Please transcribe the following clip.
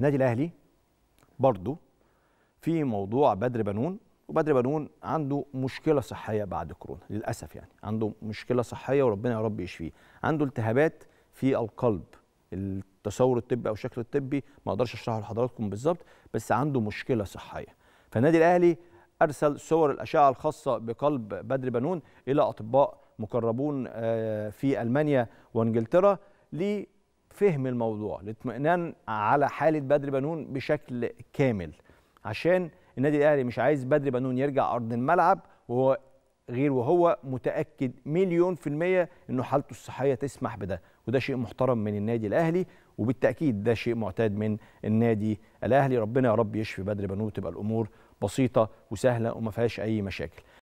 النادي الاهلي برضه في موضوع بدر بنون وبدر بنون عنده مشكله صحيه بعد كورونا للاسف يعني عنده مشكله صحيه وربنا يا رب يشفيه عنده التهابات في القلب التصور الطبي او الشكل الطبي ما اقدرش اشرحه لحضراتكم بالظبط بس عنده مشكله صحيه فالنادي الاهلي ارسل صور الاشعه الخاصه بقلب بدر بنون الى اطباء مقربون آه، في المانيا وانجلترا فهم الموضوع الاطمئنان على حاله بدر بنون بشكل كامل عشان النادي الاهلي مش عايز بدر بنون يرجع ارض الملعب وهو غير وهو متاكد مليون في الميه انه حالته الصحيه تسمح بده وده شيء محترم من النادي الاهلي وبالتاكيد ده شيء معتاد من النادي الاهلي ربنا يا رب يشفي بدر بنون وتبقى الامور بسيطه وسهله وما فيهاش اي مشاكل